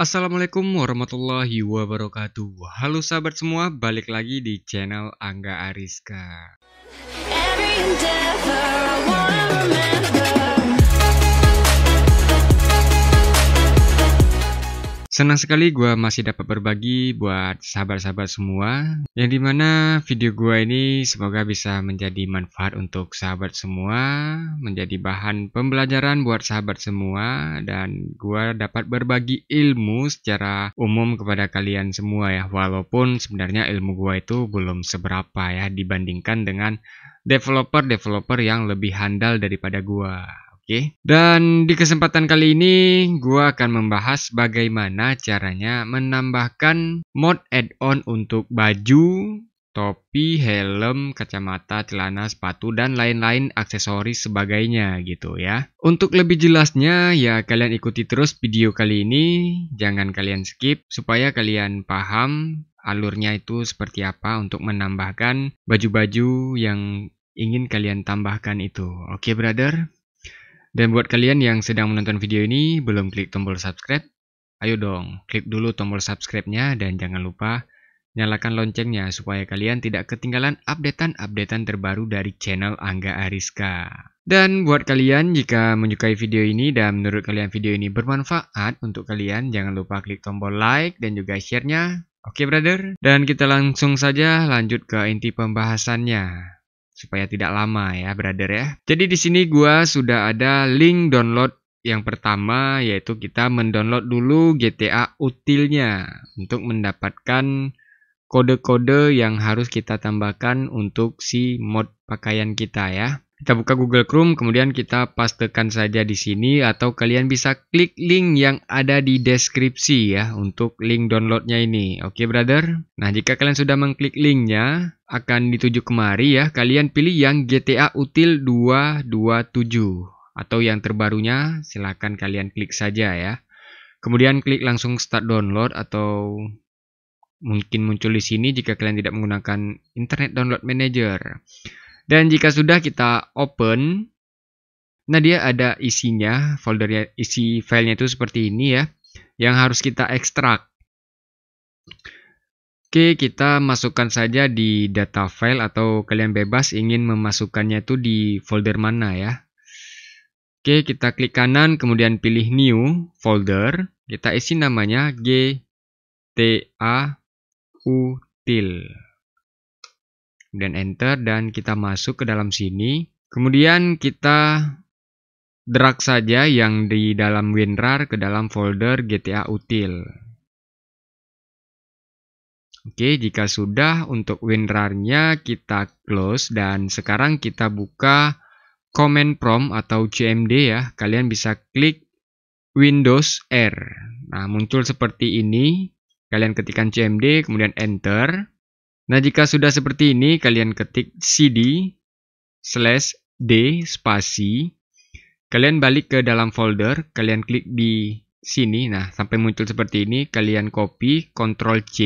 Assalamualaikum warahmatullahi wabarakatuh Halo sahabat semua, balik lagi di channel Angga Ariska Senang sekali gue masih dapat berbagi buat sahabat-sahabat semua. Yang dimana video gue ini semoga bisa menjadi manfaat untuk sahabat semua, menjadi bahan pembelajaran buat sahabat semua, dan gue dapat berbagi ilmu secara umum kepada kalian semua ya. Walaupun sebenarnya ilmu gue itu belum seberapa ya dibandingkan dengan developer-developer yang lebih handal daripada gue. Oke. Dan di kesempatan kali ini gua akan membahas bagaimana caranya menambahkan mod add-on untuk baju, topi, helm, kacamata, celana, sepatu dan lain-lain aksesoris sebagainya gitu ya. Untuk lebih jelasnya ya kalian ikuti terus video kali ini, jangan kalian skip supaya kalian paham alurnya itu seperti apa untuk menambahkan baju-baju yang ingin kalian tambahkan itu. Oke, okay, brother? Dan buat kalian yang sedang menonton video ini, belum klik tombol subscribe, ayo dong, klik dulu tombol subscribe-nya dan jangan lupa nyalakan loncengnya supaya kalian tidak ketinggalan updatean-updatean terbaru dari channel Angga Ariska. Dan buat kalian jika menyukai video ini dan menurut kalian video ini bermanfaat untuk kalian, jangan lupa klik tombol like dan juga share-nya. Oke brother, dan kita langsung saja lanjut ke inti pembahasannya supaya tidak lama ya, brother ya. Jadi di sini gua sudah ada link download yang pertama yaitu kita mendownload dulu GTA utilnya untuk mendapatkan kode-kode yang harus kita tambahkan untuk si mod pakaian kita ya. Kita buka Google Chrome, kemudian kita pastekan saja di sini atau kalian bisa klik link yang ada di deskripsi ya untuk link downloadnya ini. Oke, okay, brother? Nah, jika kalian sudah mengklik linknya, akan dituju kemari ya. Kalian pilih yang GTA Util 227 atau yang terbarunya, silahkan kalian klik saja ya. Kemudian klik langsung start download atau mungkin muncul di sini jika kalian tidak menggunakan Internet Download Manager. Dan jika sudah kita open, nah dia ada isinya, foldernya, isi filenya itu seperti ini ya, yang harus kita ekstrak. Oke, kita masukkan saja di data file atau kalian bebas ingin memasukkannya itu di folder mana ya. Oke, kita klik kanan kemudian pilih new folder, kita isi namanya gta util kemudian enter dan kita masuk ke dalam sini. Kemudian kita drag saja yang di dalam WinRAR ke dalam folder GTA util. Oke, jika sudah untuk WinRAR-nya kita close dan sekarang kita buka command prompt atau CMD ya. Kalian bisa klik Windows R. Nah, muncul seperti ini. Kalian ketikkan CMD kemudian enter. Nah, jika sudah seperti ini, kalian ketik cd slash d spasi. Kalian balik ke dalam folder, kalian klik di sini. Nah, sampai muncul seperti ini, kalian copy, Ctrl C.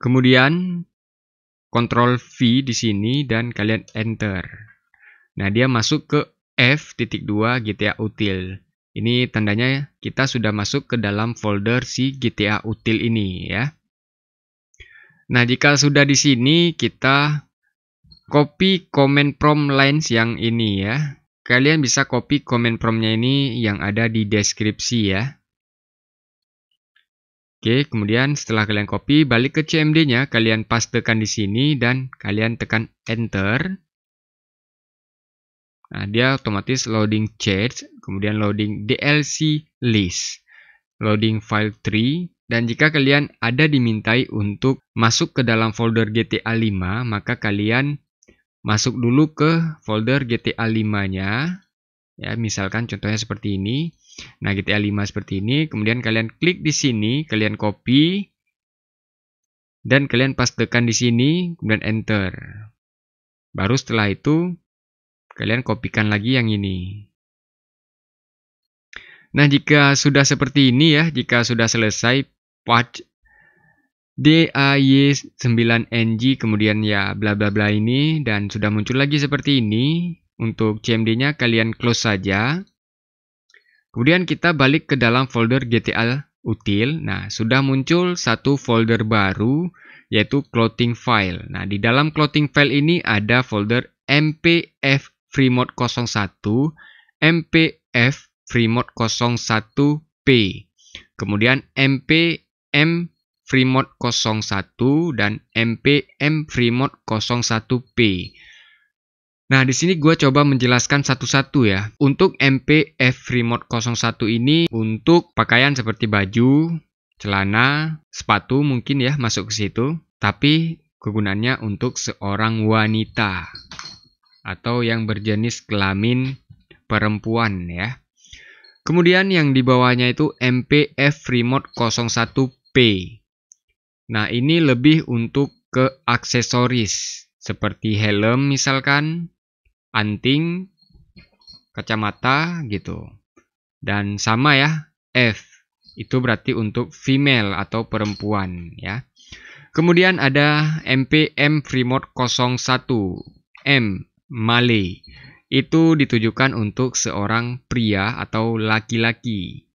Kemudian Ctrl V di sini dan kalian enter. Nah, dia masuk ke F.2 GTA util. Ini tandanya kita sudah masuk ke dalam folder si GTA util ini ya. Nah, jika sudah di sini, kita copy command prompt lines yang ini ya. Kalian bisa copy command promptnya ini yang ada di deskripsi ya. Oke, kemudian setelah kalian copy, balik ke CMD-nya, kalian pastekan di sini dan kalian tekan enter. Nah, dia otomatis loading chat, kemudian loading DLC list, loading file tree, dan jika kalian ada dimintai untuk masuk ke dalam folder GTA 5, maka kalian masuk dulu ke folder GTA 5-nya. Ya, misalkan contohnya seperti ini. Nah, GTA 5 seperti ini, kemudian kalian klik di sini, kalian copy dan kalian pastekan di sini, kemudian enter. Baru setelah itu kalian kopikan lagi yang ini. Nah, jika sudah seperti ini ya, jika sudah selesai watch DAY9NG kemudian ya bla bla bla ini dan sudah muncul lagi seperti ini untuk CMD-nya kalian close saja kemudian kita balik ke dalam folder GTA util nah sudah muncul satu folder baru yaitu clothing file nah di dalam clothing file ini ada folder mpf freemode 01 mpf freemode 01p kemudian mp M Fremont 01 dan MP M Fremont 01P. Nah, di sini gue coba menjelaskan satu-satu ya. Untuk MP F Fremont 01 ini untuk pakaian seperti baju, celana, sepatu mungkin ya masuk ke situ. Tapi kegunaannya untuk seorang wanita atau yang berjenis kelamin perempuan ya. Kemudian yang di bawahnya itu MPF Remote 01 P. Nah, ini lebih untuk ke aksesoris seperti helm misalkan, anting, kacamata gitu. Dan sama ya, F. Itu berarti untuk female atau perempuan ya. Kemudian ada MPM Fremont 01 M Malay. Itu ditujukan untuk seorang pria atau laki-laki.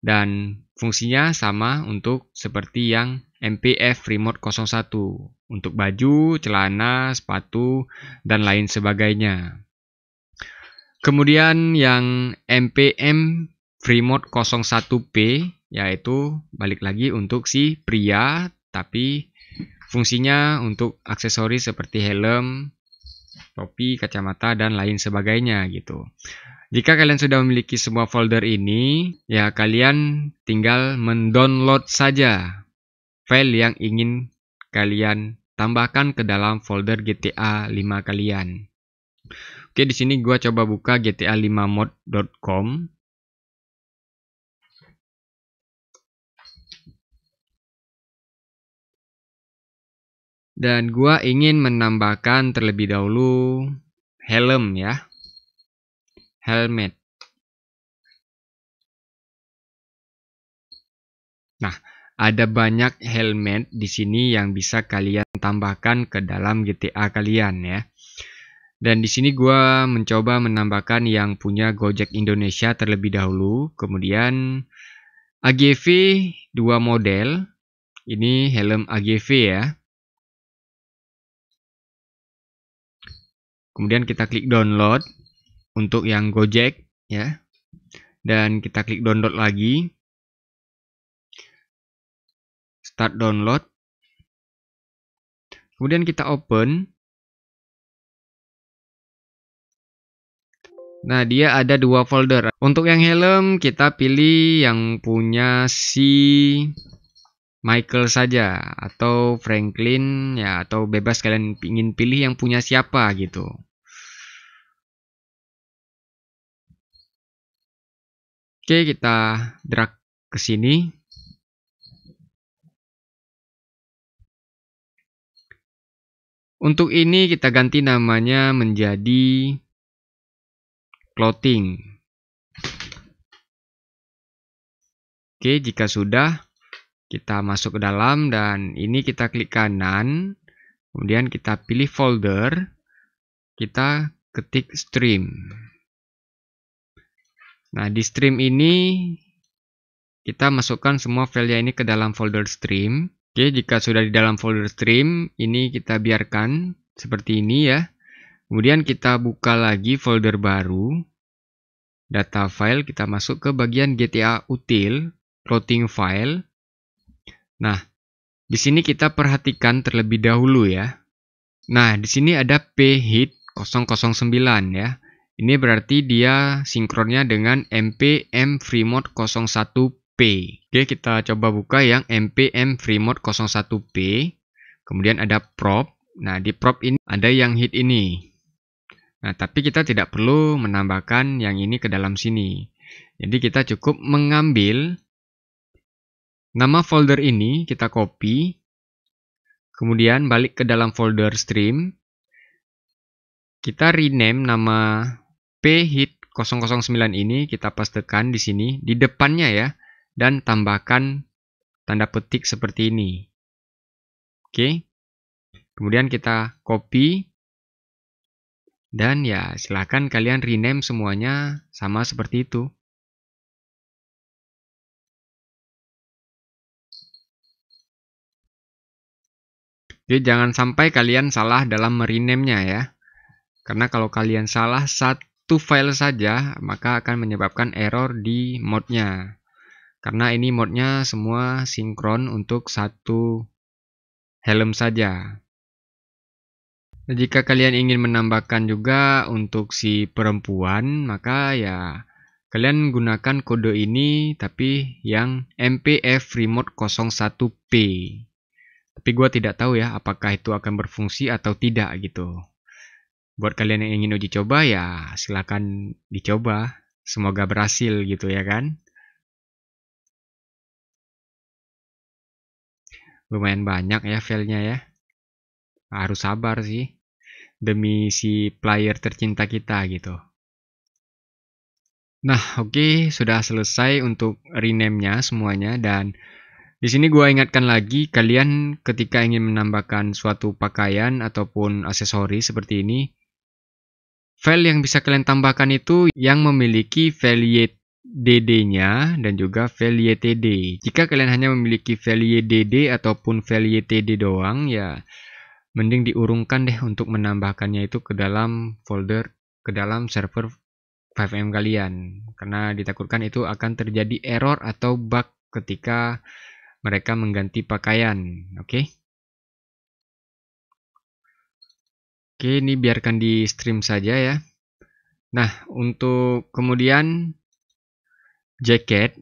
Dan Fungsinya sama untuk seperti yang MPF Remote 01 untuk baju, celana, sepatu, dan lain sebagainya. Kemudian yang MPM Remote 01P yaitu balik lagi untuk si pria tapi fungsinya untuk aksesoris seperti helm, topi, kacamata, dan lain sebagainya gitu. Jika kalian sudah memiliki semua folder ini, ya kalian tinggal mendownload saja file yang ingin kalian tambahkan ke dalam folder GTA 5 kalian. Oke, di sini gua coba buka gta5mod.com. Dan gua ingin menambahkan terlebih dahulu helm ya helmet. Nah, ada banyak helmet di sini yang bisa kalian tambahkan ke dalam GTA kalian ya. Dan di sini gue mencoba menambahkan yang punya Gojek Indonesia terlebih dahulu. Kemudian AGV dua model. Ini helm AGV ya. Kemudian kita klik download untuk yang Gojek ya. Dan kita klik download lagi. Start download. Kemudian kita open. Nah, dia ada dua folder. Untuk yang helm, kita pilih yang punya si Michael saja atau Franklin ya atau bebas kalian ingin pilih yang punya siapa gitu. Oke, kita drag ke sini. Untuk ini kita ganti namanya menjadi clothing. Oke, jika sudah kita masuk ke dalam dan ini kita klik kanan, kemudian kita pilih folder, kita ketik stream. Nah, di stream ini kita masukkan semua file ini ke dalam folder stream. Oke, jika sudah di dalam folder stream, ini kita biarkan seperti ini ya. Kemudian kita buka lagi folder baru. Data file kita masuk ke bagian GTA util, floating file. Nah, di sini kita perhatikan terlebih dahulu ya. Nah, di sini ada phit 009 ya. Ini berarti dia sinkronnya dengan MPM FreeMode 01P. Oke, kita coba buka yang MPM FreeMode 01P. Kemudian ada prop. Nah, di prop ini ada yang hit ini. Nah, tapi kita tidak perlu menambahkan yang ini ke dalam sini. Jadi kita cukup mengambil nama folder ini, kita copy. Kemudian balik ke dalam folder stream. Kita rename nama P hit 009 ini kita pastekan di sini, di depannya ya, dan tambahkan tanda petik seperti ini. Oke, kemudian kita copy, dan ya silahkan kalian rename semuanya sama seperti itu. Jadi jangan sampai kalian salah dalam merename-nya ya. Karena kalau kalian salah satu satu file saja maka akan menyebabkan error di modnya karena ini modnya semua sinkron untuk satu helm saja nah, jika kalian ingin menambahkan juga untuk si perempuan maka ya kalian gunakan kode ini tapi yang MPF remote 01P tapi gua tidak tahu ya apakah itu akan berfungsi atau tidak gitu buat kalian yang ingin uji coba ya silahkan dicoba semoga berhasil gitu ya kan lumayan banyak ya filenya ya harus sabar sih demi si player tercinta kita gitu Nah, oke, okay, sudah selesai untuk rename-nya semuanya dan di sini gua ingatkan lagi kalian ketika ingin menambahkan suatu pakaian ataupun aksesoris seperti ini File yang bisa kalian tambahkan itu yang memiliki value DD-nya dan juga value TD. Jika kalian hanya memiliki value DD ataupun value TD doang, ya mending diurungkan deh untuk menambahkannya itu ke dalam folder, ke dalam server 5M kalian. Karena ditakutkan itu akan terjadi error atau bug ketika mereka mengganti pakaian. Oke? Okay? Oke, ini biarkan di stream saja ya. Nah, untuk kemudian jacket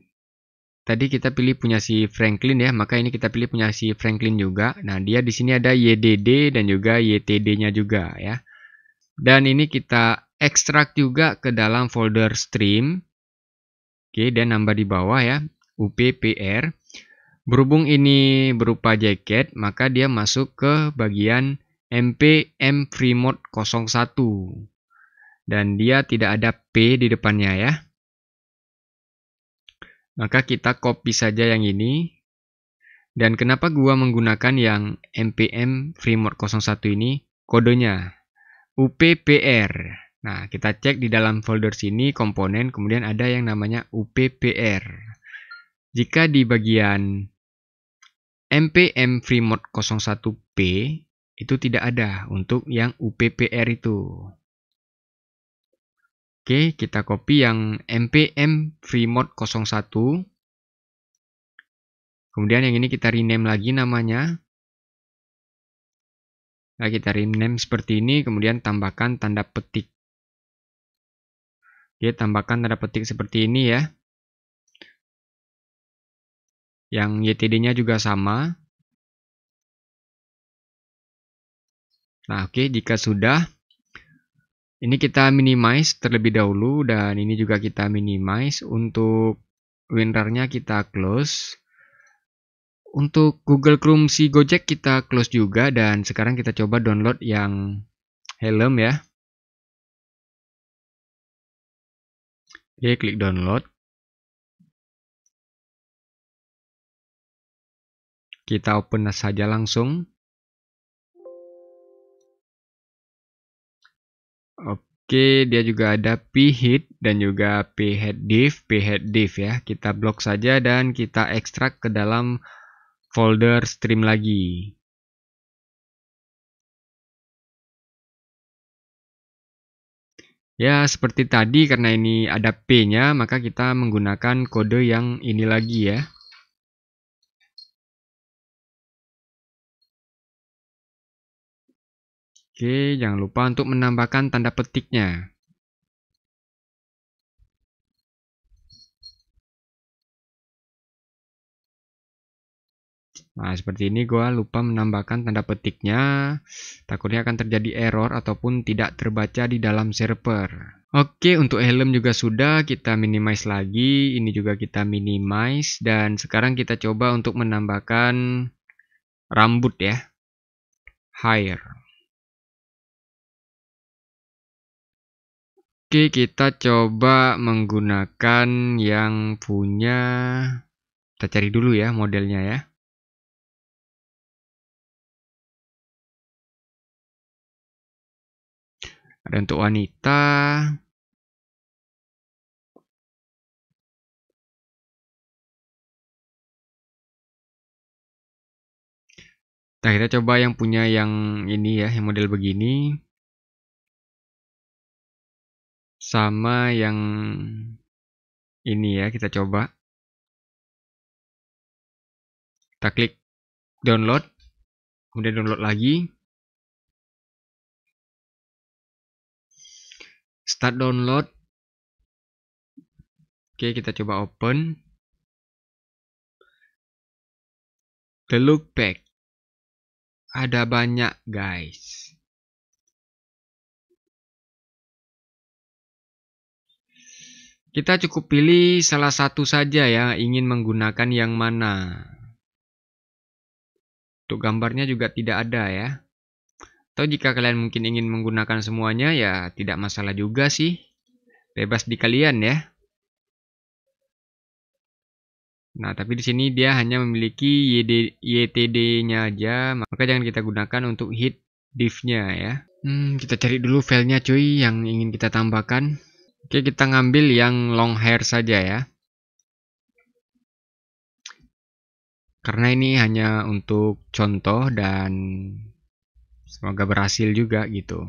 tadi kita pilih punya si Franklin ya, maka ini kita pilih punya si Franklin juga. Nah, dia di sini ada YDD dan juga YTD-nya juga ya. Dan ini kita ekstrak juga ke dalam folder stream. Oke, dan nambah di bawah ya, UPPR. Berhubung ini berupa jacket, maka dia masuk ke bagian MPM M 01 dan dia tidak ada P di depannya ya. Maka kita copy saja yang ini. Dan kenapa gua menggunakan yang MPM Freemode 01 ini? Kodenya UPPR. Nah, kita cek di dalam folder sini komponen, kemudian ada yang namanya UPPR. Jika di bagian MPM Freemode 01P itu tidak ada untuk yang UPPR itu. Oke, kita copy yang mpm FreeMod 01. Kemudian yang ini kita rename lagi namanya. Nah, kita rename seperti ini, kemudian tambahkan tanda petik. Oke, tambahkan tanda petik seperti ini ya. Yang YTD-nya juga sama. Nah, oke, okay, jika sudah, ini kita minimize terlebih dahulu dan ini juga kita minimize untuk WinRAR-nya kita close. Untuk Google Chrome si Gojek kita close juga dan sekarang kita coba download yang Helm ya. Oke, klik download. Kita open saja langsung. Oke, dia juga ada p phit dan juga p-head p-head diff ya. Kita blok saja dan kita ekstrak ke dalam folder stream lagi. Ya, seperti tadi karena ini ada P-nya, maka kita menggunakan kode yang ini lagi ya. Oke, jangan lupa untuk menambahkan tanda petiknya. Nah, seperti ini gue lupa menambahkan tanda petiknya. Takutnya akan terjadi error ataupun tidak terbaca di dalam server. Oke, untuk helm juga sudah kita minimize lagi. Ini juga kita minimize. Dan sekarang kita coba untuk menambahkan rambut ya. Hire. Oke, kita coba menggunakan yang punya kita cari dulu ya modelnya ya. Ada untuk wanita. Nah, kita coba yang punya yang ini ya, yang model begini sama yang ini ya kita coba kita klik download kemudian download lagi start download oke kita coba open the look back ada banyak guys Kita cukup pilih salah satu saja ya, ingin menggunakan yang mana. Untuk gambarnya juga tidak ada ya. Atau jika kalian mungkin ingin menggunakan semuanya ya tidak masalah juga sih. Bebas di kalian ya. Nah, tapi di sini dia hanya memiliki YTD-nya aja, maka jangan kita gunakan untuk hit div-nya ya. Hmm, kita cari dulu filenya cuy yang ingin kita tambahkan. Oke, kita ngambil yang long hair saja ya. Karena ini hanya untuk contoh dan semoga berhasil juga gitu.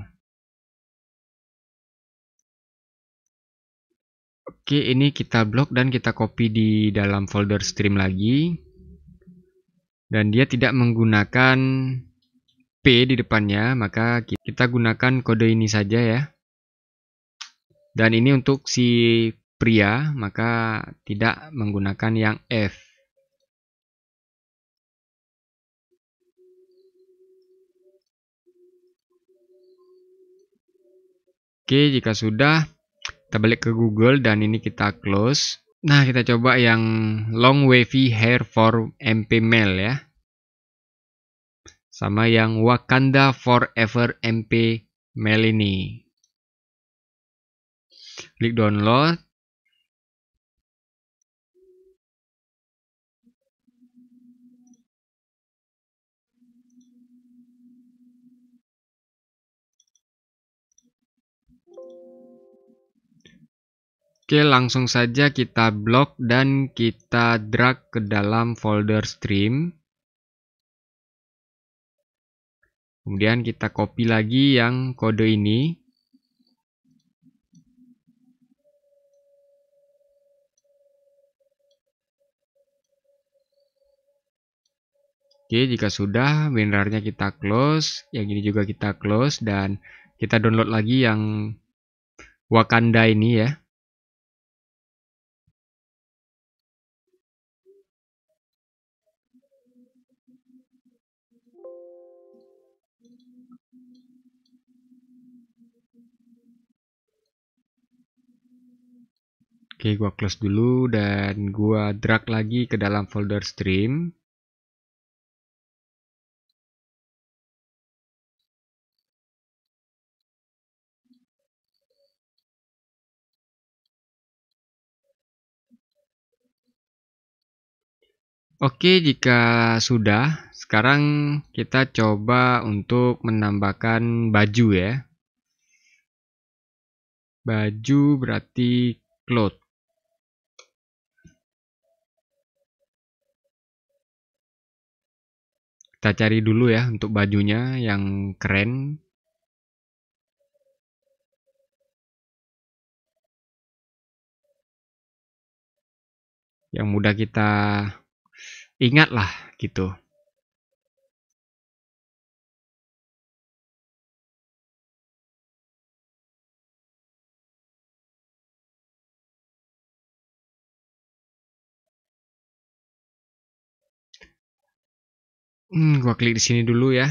Oke, ini kita blok dan kita copy di dalam folder stream lagi. Dan dia tidak menggunakan P di depannya, maka kita gunakan kode ini saja ya. Dan ini untuk si pria, maka tidak menggunakan yang F. Oke, jika sudah, kita balik ke Google dan ini kita close. Nah, kita coba yang long wavy hair for MP male ya. Sama yang Wakanda Forever MP male ini klik download Oke, langsung saja kita blok dan kita drag ke dalam folder stream. Kemudian kita copy lagi yang kode ini. Oke, jika sudah bannernya kita close, yang ini juga kita close dan kita download lagi yang Wakanda ini ya. Oke, gua close dulu dan gua drag lagi ke dalam folder stream. Oke, jika sudah, sekarang kita coba untuk menambahkan baju ya. Baju berarti cloth. Kita cari dulu ya untuk bajunya yang keren. Yang mudah kita ingatlah gitu. Hmm, gua klik di sini dulu ya.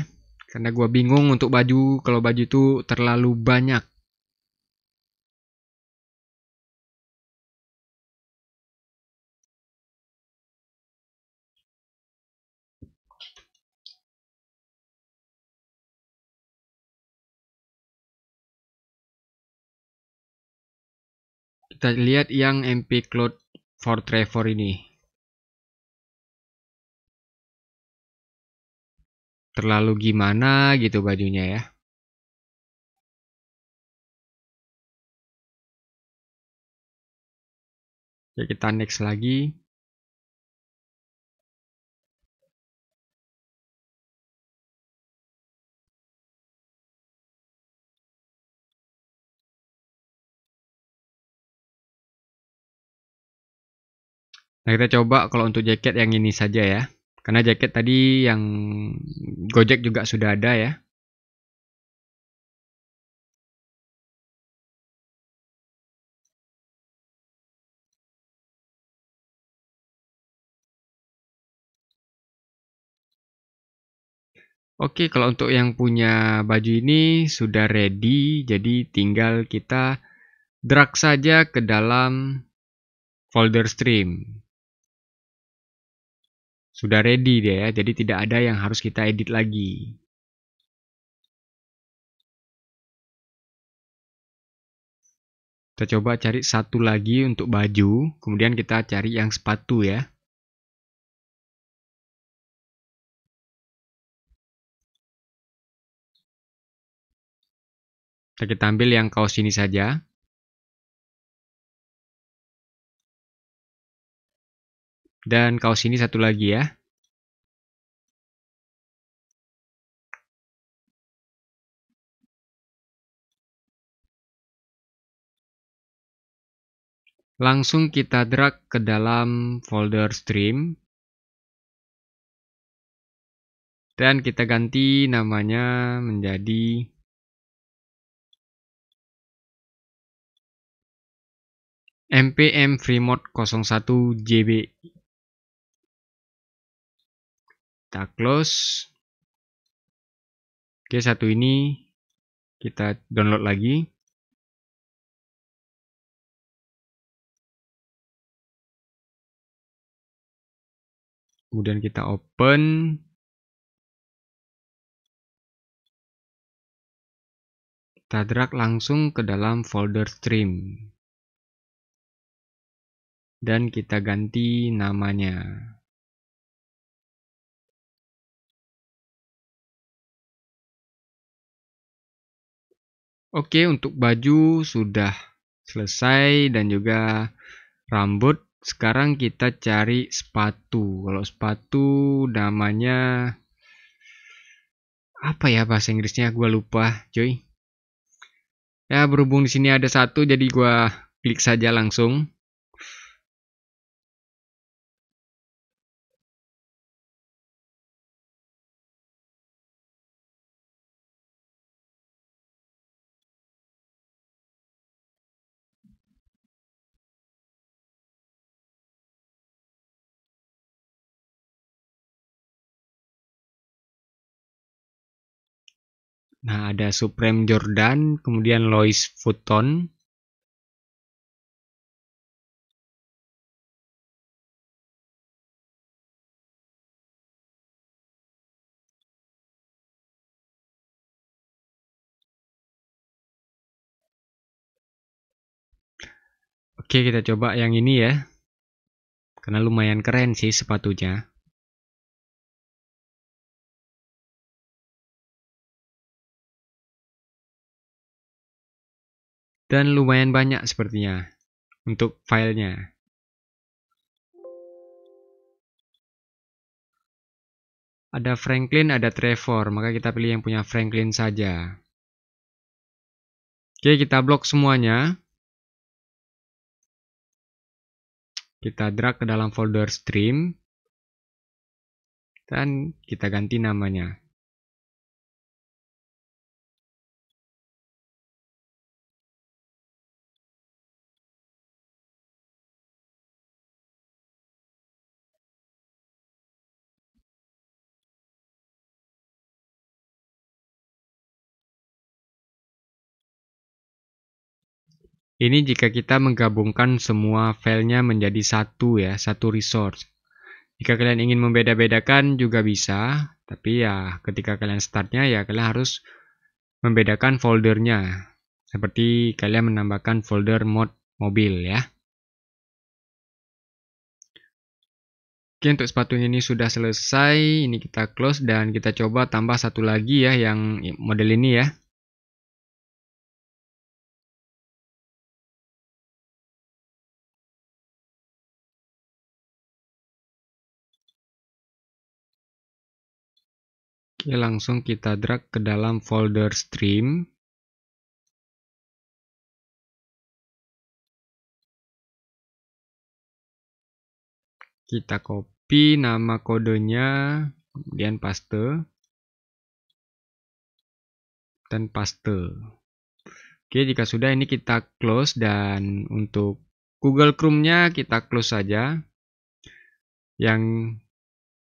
Karena gua bingung untuk baju kalau baju itu terlalu banyak. kita lihat yang MP Cloud for Trevor ini. Terlalu gimana gitu bajunya ya. Oke, kita next lagi. Nah kita coba kalau untuk jaket yang ini saja ya. Karena jaket tadi yang Gojek juga sudah ada ya. Oke, kalau untuk yang punya baju ini sudah ready, jadi tinggal kita drag saja ke dalam folder stream. Sudah ready dia ya, jadi tidak ada yang harus kita edit lagi. Kita coba cari satu lagi untuk baju, kemudian kita cari yang sepatu ya. Kita ambil yang kaos ini saja. Dan kaos ini satu lagi ya. Langsung kita drag ke dalam folder stream. Dan kita ganti namanya menjadi MPM Freemode 01 JB kita close. Oke, satu ini kita download lagi. Kemudian kita open. Kita drag langsung ke dalam folder stream. Dan kita ganti namanya. Oke, untuk baju sudah selesai dan juga rambut. Sekarang kita cari sepatu. Kalau sepatu namanya apa ya bahasa Inggrisnya? Gua lupa, cuy. Ya berhubung di sini ada satu, jadi gua klik saja langsung. Nah, ada Supreme Jordan, kemudian Lois Vuitton. Oke, kita coba yang ini ya. Karena lumayan keren sih sepatunya. dan lumayan banyak sepertinya untuk filenya. Ada Franklin, ada Trevor, maka kita pilih yang punya Franklin saja. Oke, kita blok semuanya. Kita drag ke dalam folder stream. Dan kita ganti namanya. Ini jika kita menggabungkan semua filenya menjadi satu ya, satu resource. Jika kalian ingin membeda-bedakan juga bisa, tapi ya ketika kalian startnya ya kalian harus membedakan foldernya. Seperti kalian menambahkan folder mod mobil ya. Oke untuk sepatu ini sudah selesai, ini kita close dan kita coba tambah satu lagi ya yang model ini ya. Oke, langsung kita drag ke dalam folder stream. Kita copy nama kodenya, kemudian paste. Dan paste. Oke, jika sudah ini kita close dan untuk Google Chrome-nya kita close saja. Yang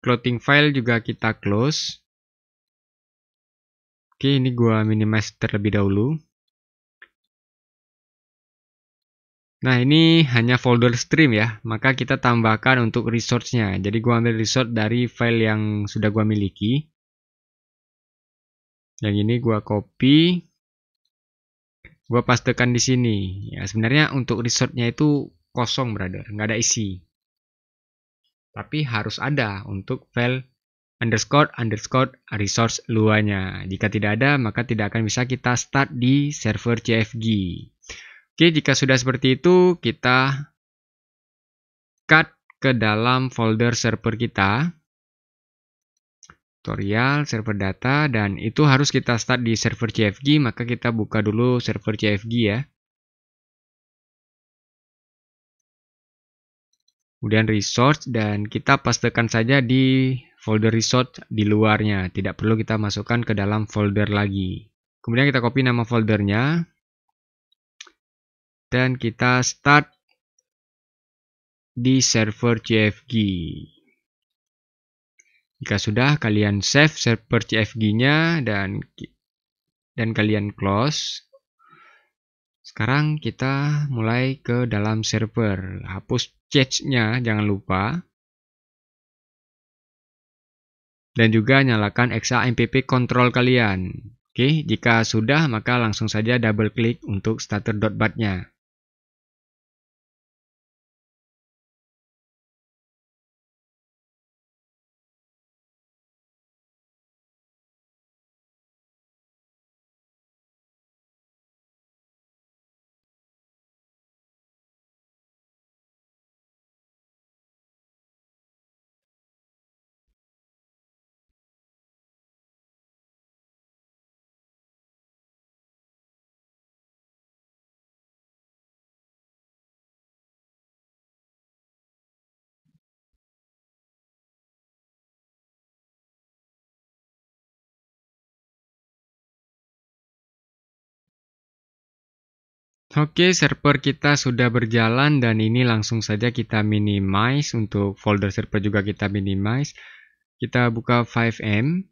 clothing file juga kita close. Oke, ini gua minimize terlebih dahulu. Nah, ini hanya folder stream ya, maka kita tambahkan untuk resource-nya. Jadi, gua ambil resource dari file yang sudah gua miliki. Yang ini gua copy. Gua pastekan di sini. Ya, sebenarnya untuk resource-nya itu kosong, brother. Nggak ada isi. Tapi harus ada untuk file underscore underscore resource luanya. Jika tidak ada, maka tidak akan bisa kita start di server CFG. Oke, jika sudah seperti itu, kita cut ke dalam folder server kita. Tutorial, server data, dan itu harus kita start di server CFG, maka kita buka dulu server CFG ya. Kemudian resource, dan kita pastekan saja di folder resort di luarnya. Tidak perlu kita masukkan ke dalam folder lagi. Kemudian kita copy nama foldernya. Dan kita start di server CFG. Jika sudah, kalian save server CFG-nya dan dan kalian close. Sekarang kita mulai ke dalam server. Hapus cache-nya, jangan lupa. dan juga nyalakan XAMPP Control kalian. Oke, jika sudah maka langsung saja double klik untuk starter.bat-nya. Oke, server kita sudah berjalan dan ini langsung saja kita minimize untuk folder server juga kita minimize. Kita buka 5M.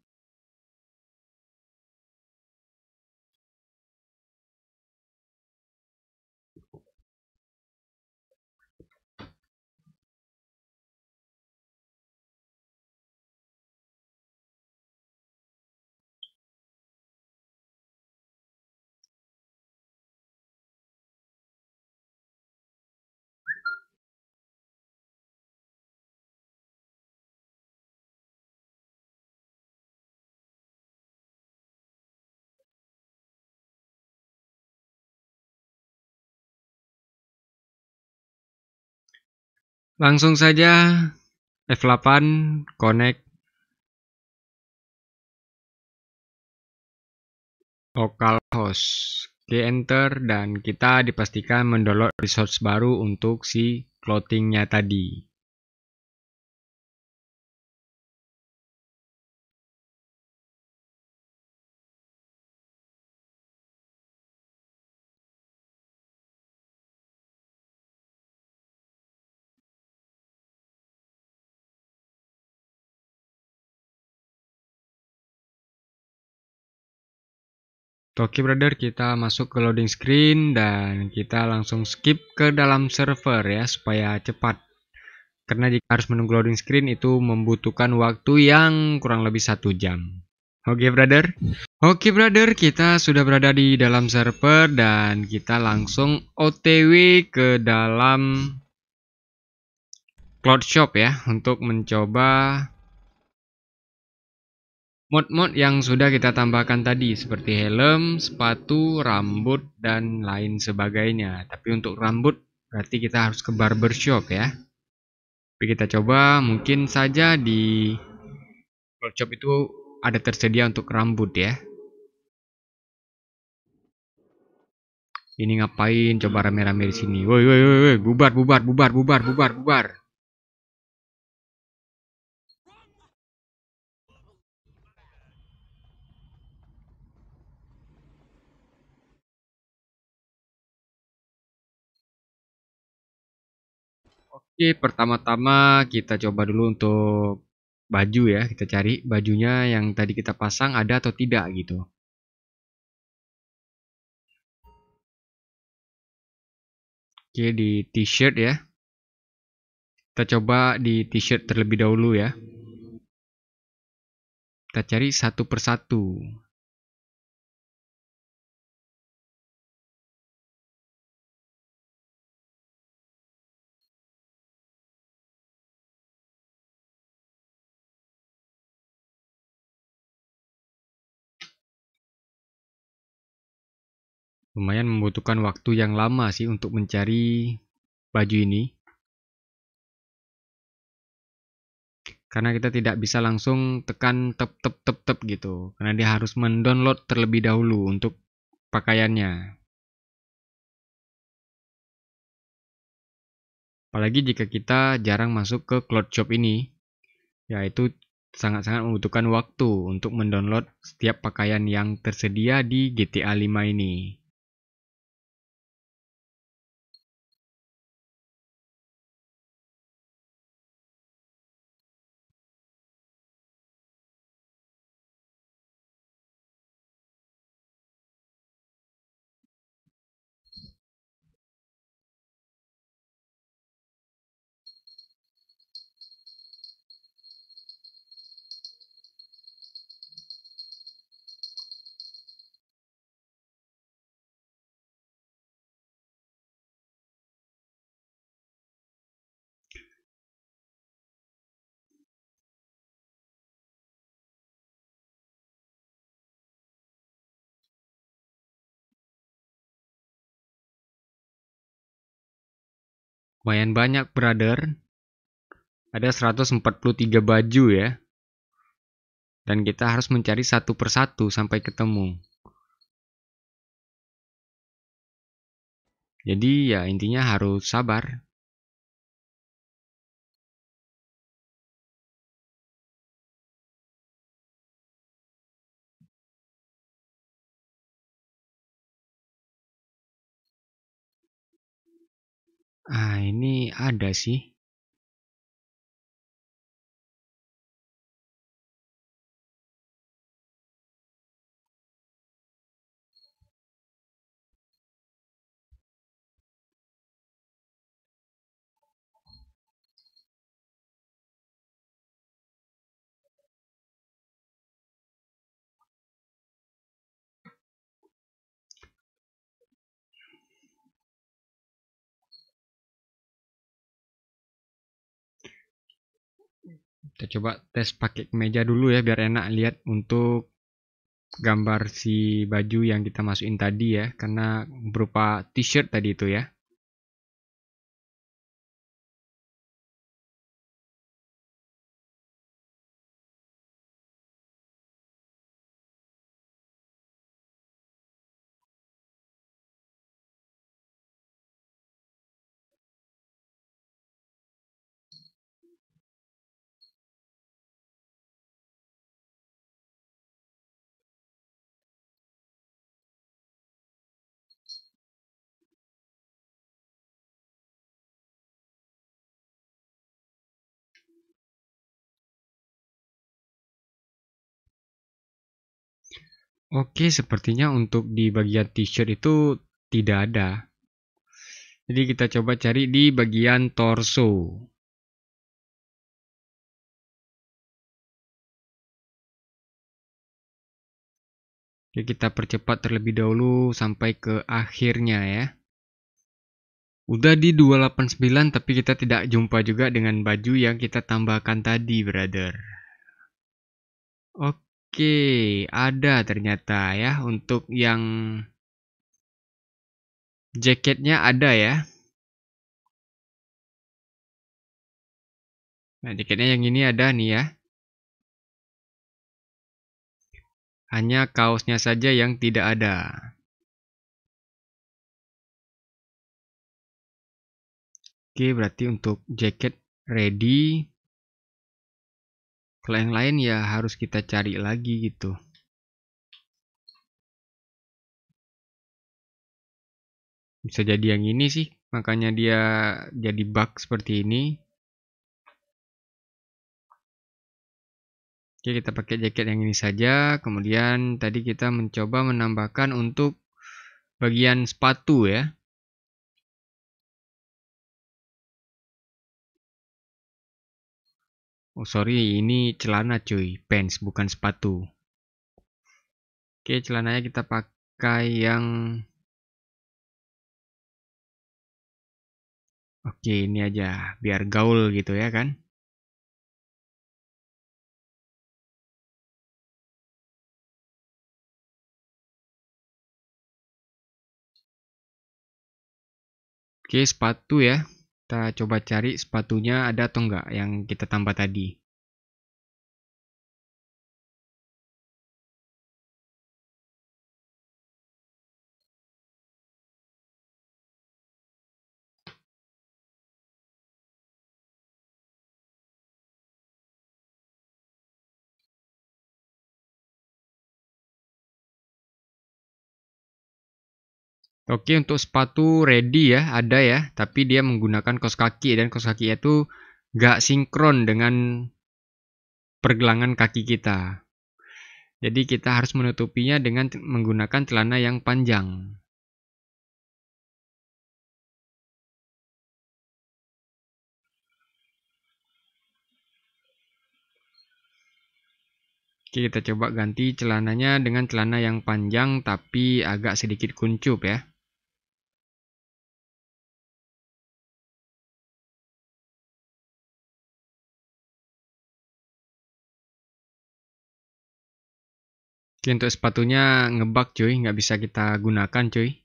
Langsung saja F8 connect localhost. Oke, enter dan kita dipastikan mendownload resource baru untuk si clothingnya tadi. Oke brother, kita masuk ke loading screen dan kita langsung skip ke dalam server ya supaya cepat. Karena jika harus menunggu loading screen itu membutuhkan waktu yang kurang lebih satu jam. Oke brother. Oke brother, kita sudah berada di dalam server dan kita langsung OTW ke dalam Cloud Shop ya untuk mencoba Mod-mod yang sudah kita tambahkan tadi seperti helm, sepatu, rambut, dan lain sebagainya. Tapi untuk rambut berarti kita harus ke barbershop ya. Tapi kita coba mungkin saja di shop itu ada tersedia untuk rambut ya. Ini ngapain coba rame-rame di sini. Woi woi woi bubar bubar bubar bubar bubar bubar. Oke, pertama-tama kita coba dulu untuk baju ya, kita cari bajunya yang tadi kita pasang ada atau tidak gitu. Oke, di t-shirt ya. Kita coba di t-shirt terlebih dahulu ya. Kita cari satu persatu. lumayan membutuhkan waktu yang lama sih untuk mencari baju ini karena kita tidak bisa langsung tekan tep tep tep tep gitu karena dia harus mendownload terlebih dahulu untuk pakaiannya apalagi jika kita jarang masuk ke cloud shop ini yaitu sangat-sangat membutuhkan waktu untuk mendownload setiap pakaian yang tersedia di GTA 5 ini. Lumayan banyak, brother. Ada 143 baju ya. Dan kita harus mencari satu persatu sampai ketemu. Jadi ya intinya harus sabar. Ah, ini ada sih. kita coba tes pakai kemeja dulu ya biar enak lihat untuk gambar si baju yang kita masukin tadi ya karena berupa t-shirt tadi itu ya Oke, sepertinya untuk di bagian t-shirt itu tidak ada. Jadi kita coba cari di bagian torso. Oke, kita percepat terlebih dahulu sampai ke akhirnya ya. Udah di 289 tapi kita tidak jumpa juga dengan baju yang kita tambahkan tadi, brother. Oke. Oke, ada ternyata ya untuk yang jaketnya ada ya. Nah, jaketnya yang ini ada nih ya. Hanya kaosnya saja yang tidak ada. Oke, berarti untuk jaket ready kalau yang lain ya harus kita cari lagi gitu bisa jadi yang ini sih makanya dia jadi bug seperti ini Oke, kita pakai jaket yang ini saja. Kemudian tadi kita mencoba menambahkan untuk bagian sepatu ya. Oh sorry, ini celana cuy, pants bukan sepatu. Oke, celananya kita pakai yang Oke, ini aja biar gaul gitu ya kan. Oke, sepatu ya kita coba cari sepatunya ada atau enggak yang kita tambah tadi Oke untuk sepatu ready ya ada ya tapi dia menggunakan kos kaki dan kos kaki itu gak sinkron dengan pergelangan kaki kita. Jadi kita harus menutupinya dengan menggunakan celana yang panjang. Oke, kita coba ganti celananya dengan celana yang panjang tapi agak sedikit kuncup ya. Oke untuk sepatunya ngebak cuy, nggak bisa kita gunakan cuy.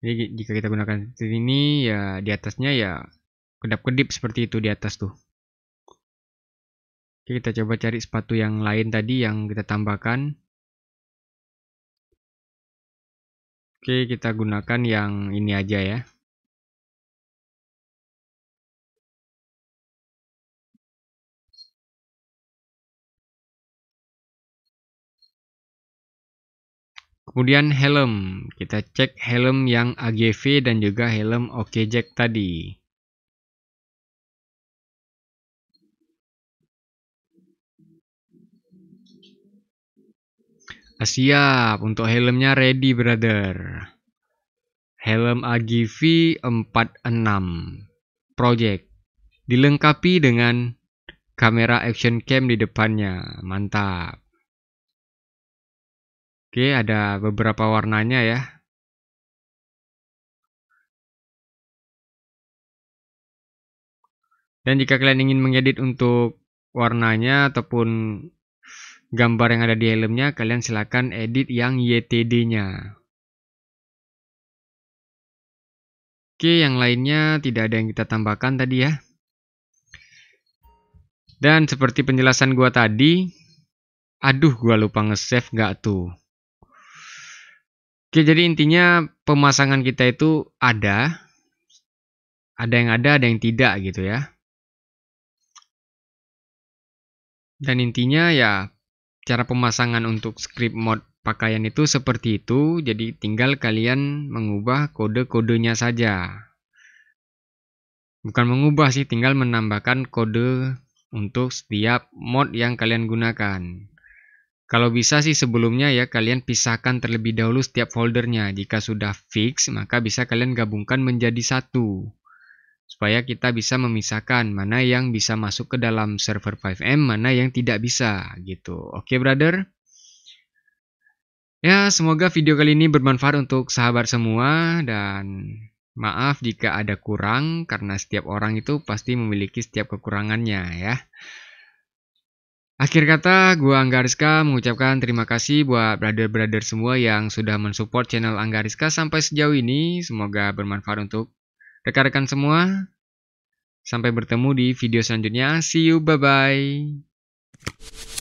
Jadi jika kita gunakan seperti ini ya di atasnya ya kedap-kedip seperti itu di atas tuh. Oke kita coba cari sepatu yang lain tadi yang kita tambahkan. Oke kita gunakan yang ini aja ya. Kemudian helm, kita cek helm yang AGV dan juga helm OK Jack tadi. Ah, siap, untuk helmnya ready brother. Helm AGV 46 Project. Dilengkapi dengan kamera action cam di depannya. Mantap. Oke, ada beberapa warnanya ya. Dan jika kalian ingin mengedit untuk warnanya ataupun gambar yang ada di helmnya, kalian silakan edit yang YTD-nya. Oke, yang lainnya tidak ada yang kita tambahkan tadi ya. Dan seperti penjelasan gua tadi, aduh gua lupa nge-save gak tuh. Oke, jadi intinya pemasangan kita itu ada, ada yang ada, ada yang tidak gitu ya. Dan intinya ya cara pemasangan untuk script mod pakaian itu seperti itu, jadi tinggal kalian mengubah kode-kodenya saja. Bukan mengubah sih, tinggal menambahkan kode untuk setiap mod yang kalian gunakan. Kalau bisa sih sebelumnya ya kalian pisahkan terlebih dahulu setiap foldernya. Jika sudah fix, maka bisa kalian gabungkan menjadi satu. Supaya kita bisa memisahkan mana yang bisa masuk ke dalam server 5M, mana yang tidak bisa gitu. Oke brother? Ya, semoga video kali ini bermanfaat untuk sahabat semua dan maaf jika ada kurang karena setiap orang itu pasti memiliki setiap kekurangannya ya. Akhir kata, gue Anggariska mengucapkan terima kasih buat brother-brother semua yang sudah mensupport channel Anggariska sampai sejauh ini. Semoga bermanfaat untuk rekan-rekan semua. Sampai bertemu di video selanjutnya. See you, bye-bye.